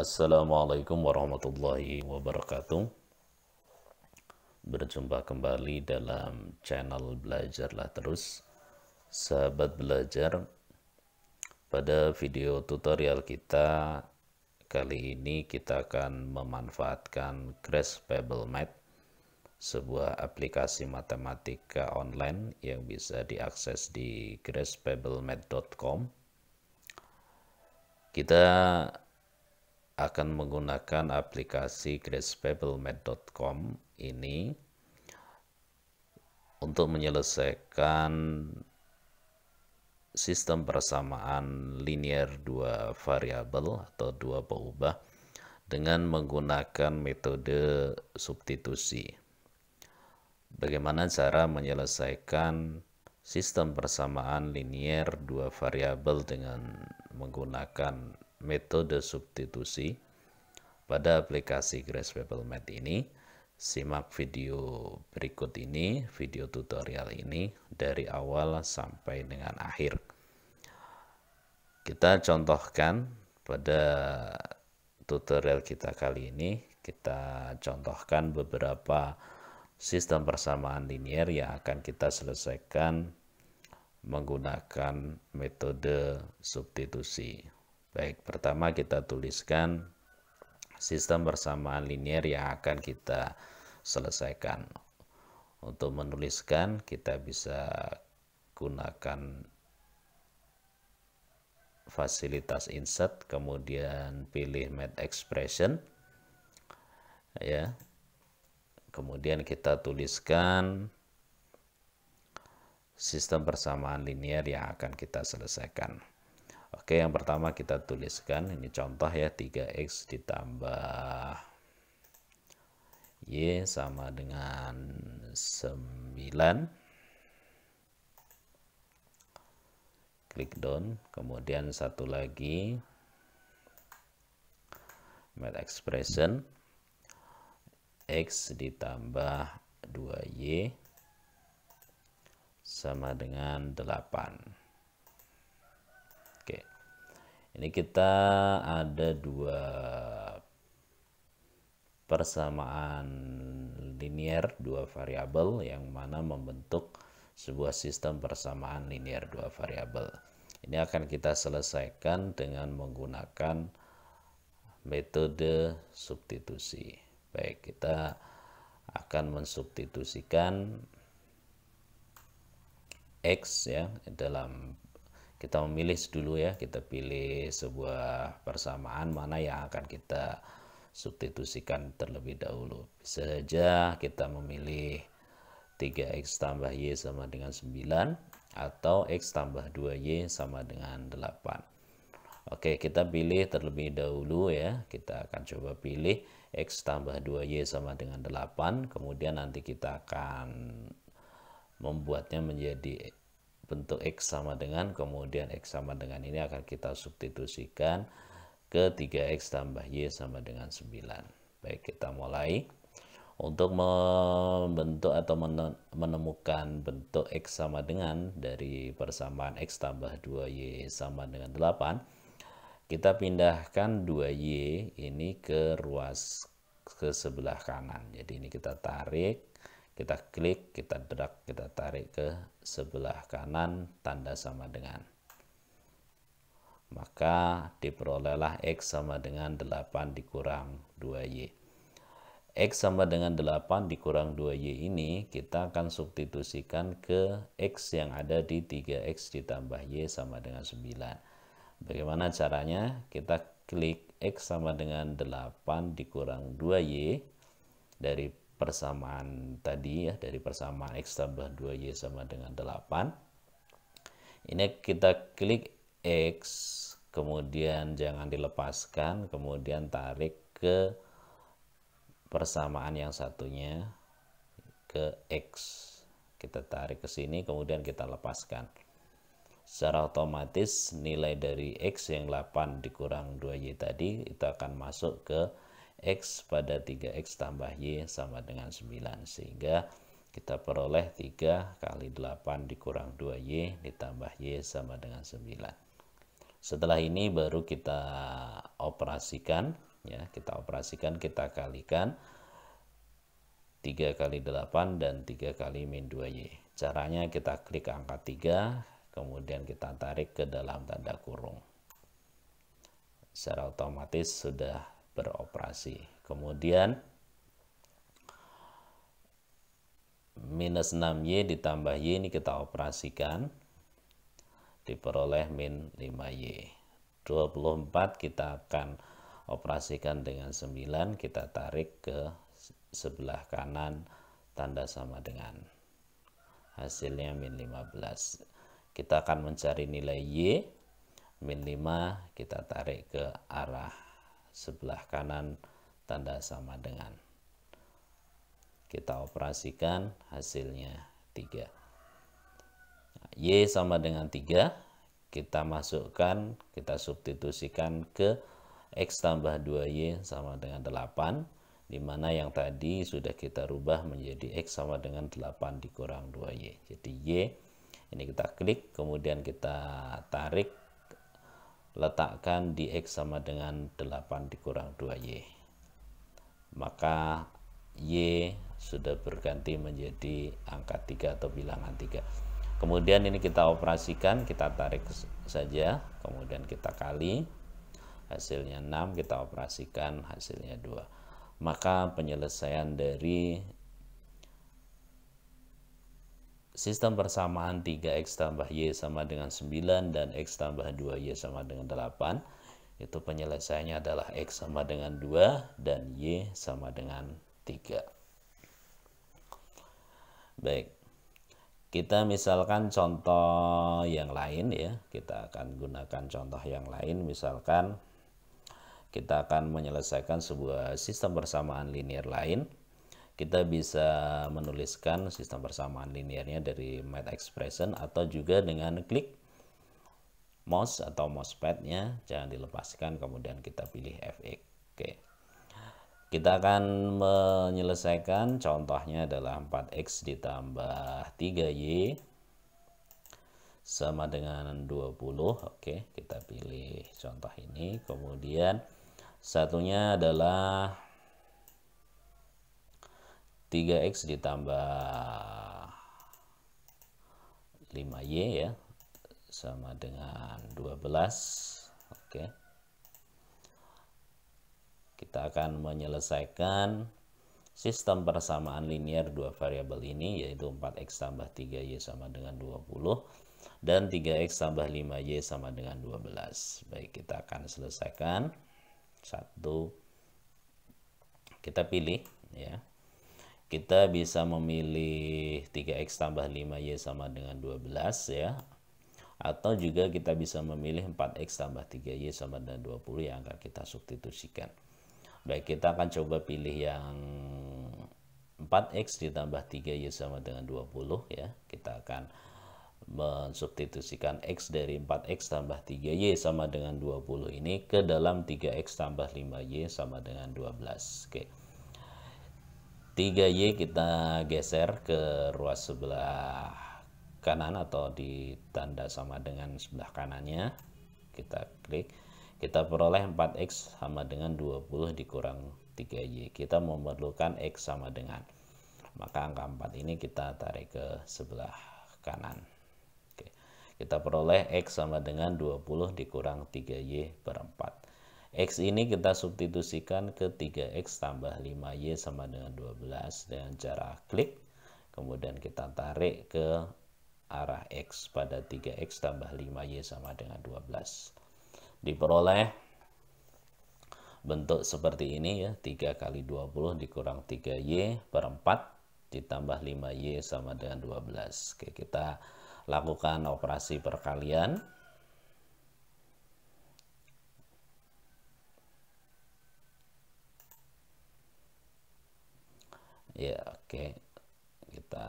Assalamualaikum warahmatullahi wabarakatuh. Berjumpa kembali dalam channel Belajarlah Terus. Sahabat belajar, pada video tutorial kita kali ini kita akan memanfaatkan Grass Pebble Math, sebuah aplikasi matematika online yang bisa diakses di grasspebblemath.com. Kita akan menggunakan aplikasi gracefablemed.com ini untuk menyelesaikan sistem persamaan linear dua variabel atau dua peubah dengan menggunakan metode substitusi. Bagaimana cara menyelesaikan sistem persamaan linear dua variabel dengan menggunakan metode substitusi pada aplikasi Gracefable Math ini. Simak video berikut ini, video tutorial ini dari awal sampai dengan akhir. Kita contohkan pada tutorial kita kali ini, kita contohkan beberapa sistem persamaan linier yang akan kita selesaikan menggunakan metode substitusi. Baik, pertama kita tuliskan sistem persamaan linier yang akan kita selesaikan. Untuk menuliskan kita bisa gunakan fasilitas insert kemudian pilih math expression ya. Kemudian kita tuliskan sistem persamaan linier yang akan kita selesaikan. Oke, yang pertama kita tuliskan ini contoh ya 3x ditambah y sama dengan 9. Klik down, kemudian satu lagi math expression x ditambah 2y sama dengan 8 ini kita ada dua persamaan linier dua variabel yang mana membentuk sebuah sistem persamaan linier dua variabel ini akan kita selesaikan dengan menggunakan metode substitusi baik kita akan mensubstitusikan X ya dalam kita memilih dulu ya kita pilih sebuah persamaan mana yang akan kita substitusikan terlebih dahulu bisa saja kita memilih 3x tambah y sama dengan 9 atau x tambah 2y sama dengan 8 oke kita pilih terlebih dahulu ya kita akan coba pilih x tambah 2y sama dengan 8 kemudian nanti kita akan membuatnya menjadi bentuk X sama dengan, kemudian X sama dengan ini akan kita substitusikan ke 3X tambah Y sama dengan 9. Baik, kita mulai. Untuk membentuk atau menemukan bentuk X sama dengan dari persamaan X tambah 2Y sama dengan 8, kita pindahkan 2Y ini ke ruas ke sebelah kanan. Jadi ini kita tarik kita klik, kita drag, kita tarik ke sebelah kanan, tanda sama dengan. Maka diperolehlah X sama dengan 8 dikurang 2Y. X sama dengan 8 dikurang 2Y ini kita akan substitusikan ke X yang ada di 3X ditambah Y sama dengan 9. Bagaimana caranya? Kita klik X sama dengan 8 dikurang 2Y. Dari persamaan tadi ya dari persamaan x tambah 2y sama dengan 8 ini kita klik x kemudian jangan dilepaskan kemudian tarik ke persamaan yang satunya ke x kita tarik ke sini kemudian kita lepaskan secara otomatis nilai dari x yang 8 dikurang 2y tadi itu akan masuk ke X pada 3X tambah Y sama dengan 9 sehingga kita peroleh 3 kali 8 dikurang 2Y ditambah Y sama dengan 9 setelah ini baru kita operasikan ya kita operasikan kita kalikan 3 kali 8 dan 3 kali min 2Y caranya kita klik angka 3 kemudian kita tarik ke dalam tanda kurung secara otomatis sudah beroperasi. Kemudian minus 6Y ditambah Y ini kita operasikan. Diperoleh min 5Y. 24 kita akan operasikan dengan 9. Kita tarik ke sebelah kanan tanda sama dengan. Hasilnya min 15. Kita akan mencari nilai Y. Min 5 kita tarik ke arah sebelah kanan tanda sama dengan kita operasikan hasilnya 3 nah, Y sama dengan 3 kita masukkan kita substitusikan ke X tambah 2Y sama dengan 8 dimana yang tadi sudah kita rubah menjadi X sama dengan 8 dikurang 2Y jadi Y ini kita klik kemudian kita tarik letakkan di X sama dengan 8 dikurang 2Y. Maka Y sudah berganti menjadi angka 3 atau bilangan 3. Kemudian ini kita operasikan, kita tarik saja, kemudian kita kali, hasilnya 6, kita operasikan, hasilnya 2. Maka penyelesaian dari Sistem persamaan 3x tambah y sama dengan 9 dan x tambah 2y sama dengan 8. Itu penyelesaiannya adalah x sama dengan 2 dan y sama dengan 3. Baik. Kita misalkan contoh yang lain ya. Kita akan gunakan contoh yang lain misalkan kita akan menyelesaikan sebuah sistem persamaan linear lain kita bisa menuliskan sistem persamaan linearnya dari math expression atau juga dengan klik mouse atau mousepadnya jangan dilepaskan kemudian kita pilih fx oke kita akan menyelesaikan contohnya adalah 4x ditambah 3y sama dengan 20 oke kita pilih contoh ini kemudian satunya adalah 3x ditambah 5y ya sama dengan 12 oke kita akan menyelesaikan sistem persamaan linear dua variabel ini yaitu 4x tambah 3y sama dengan 20 dan 3x tambah 5y sama dengan 12 baik kita akan selesaikan satu kita pilih ya kita bisa memilih 3X tambah 5Y sama dengan 12 ya. Atau juga kita bisa memilih 4X tambah 3Y sama dengan 20 yang akan kita substitusikan. Baik, kita akan coba pilih yang 4X ditambah 3Y sama dengan 20 ya. Kita akan mensubstitusikan X dari 4X tambah 3Y sama dengan 20 ini ke dalam 3X tambah 5Y sama dengan 12. Oke. 3Y kita geser ke ruas sebelah kanan atau ditanda sama dengan sebelah kanannya. Kita klik. Kita peroleh 4X sama dengan 20 dikurang 3Y. Kita memerlukan X sama dengan. Maka angka 4 ini kita tarik ke sebelah kanan. Oke. Kita peroleh X sama dengan 20 dikurang 3Y per 4. X ini kita substitusikan ke 3X tambah 5Y sama dengan 12 dengan cara klik. Kemudian kita tarik ke arah X pada 3X tambah 5Y sama dengan 12. Diperoleh bentuk seperti ini ya. 3 kali 20 dikurang 3Y per 4 ditambah 5Y sama dengan 12. Oke, kita lakukan operasi perkalian. ya oke okay. kita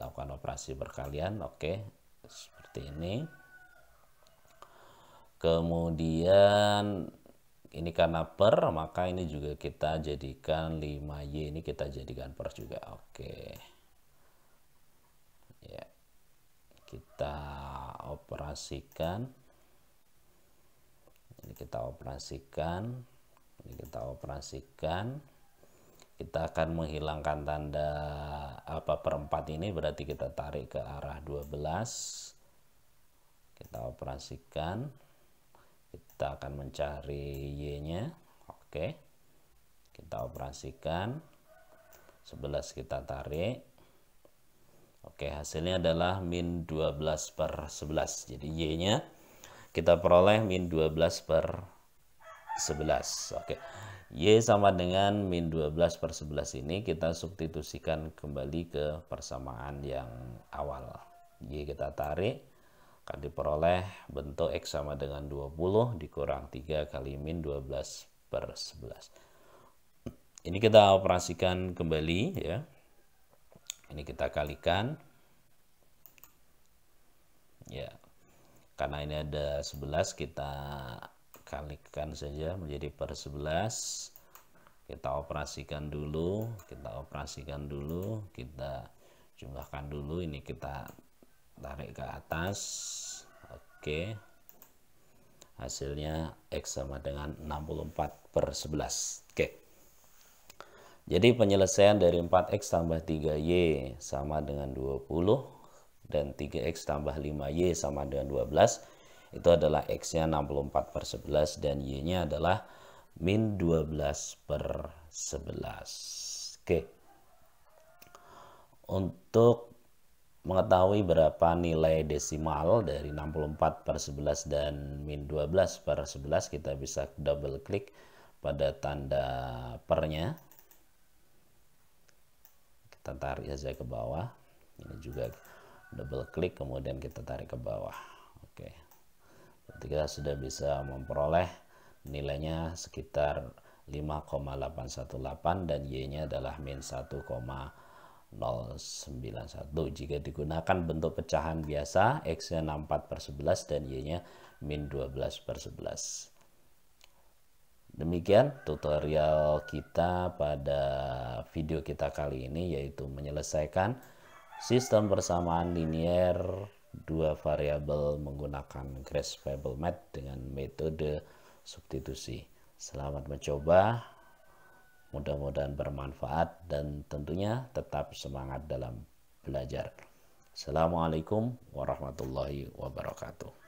lakukan operasi berkalian oke okay. seperti ini kemudian ini karena per maka ini juga kita jadikan 5Y ini kita jadikan per juga oke ya kita operasikan ini kita operasikan kita operasikan kita akan menghilangkan tanda apa perempat ini berarti kita tarik ke arah 12 kita operasikan kita akan mencari Y nya oke kita operasikan 11 kita tarik oke hasilnya adalah min 12 per 11 jadi Y nya kita peroleh min 12 per 11 oke Okay. Y sama dengan min 12 per 11 ini kita substitusikan kembali ke persamaan yang awal Y kita tarik akan diperoleh bentuk X sama dengan 20 dikurang 3 kali min 12 per 11 ini kita operasikan kembali ya ini kita kalikan ya karena ini ada 11 kita kalikan saja menjadi per 11 kita operasikan dulu kita operasikan dulu kita jumlahkan dulu ini kita tarik ke atas oke hasilnya X sama dengan 64 per 11 oke jadi penyelesaian dari 4X tambah 3Y sama dengan 20 dan 3X tambah 5Y sama dengan 12 itu adalah X-nya 64 per 11 dan Y-nya adalah min 12 per 11. Oke. Untuk mengetahui berapa nilai desimal dari 64 per 11 dan min 12 per 11 kita bisa double klik pada tanda pernya kita tarik saja ke bawah ini juga double klik kemudian kita tarik ke bawah oke kita sudah bisa memperoleh nilainya sekitar 5,818 dan Y-nya adalah min 1,091. Jika digunakan bentuk pecahan biasa, X-nya 64 per 11 dan Y-nya min 12 per 11. Demikian tutorial kita pada video kita kali ini yaitu menyelesaikan sistem persamaan linier dua variabel menggunakan grass variable Math dengan metode substitusi. Selamat mencoba, mudah-mudahan bermanfaat dan tentunya tetap semangat dalam belajar. Assalamualaikum warahmatullahi wabarakatuh.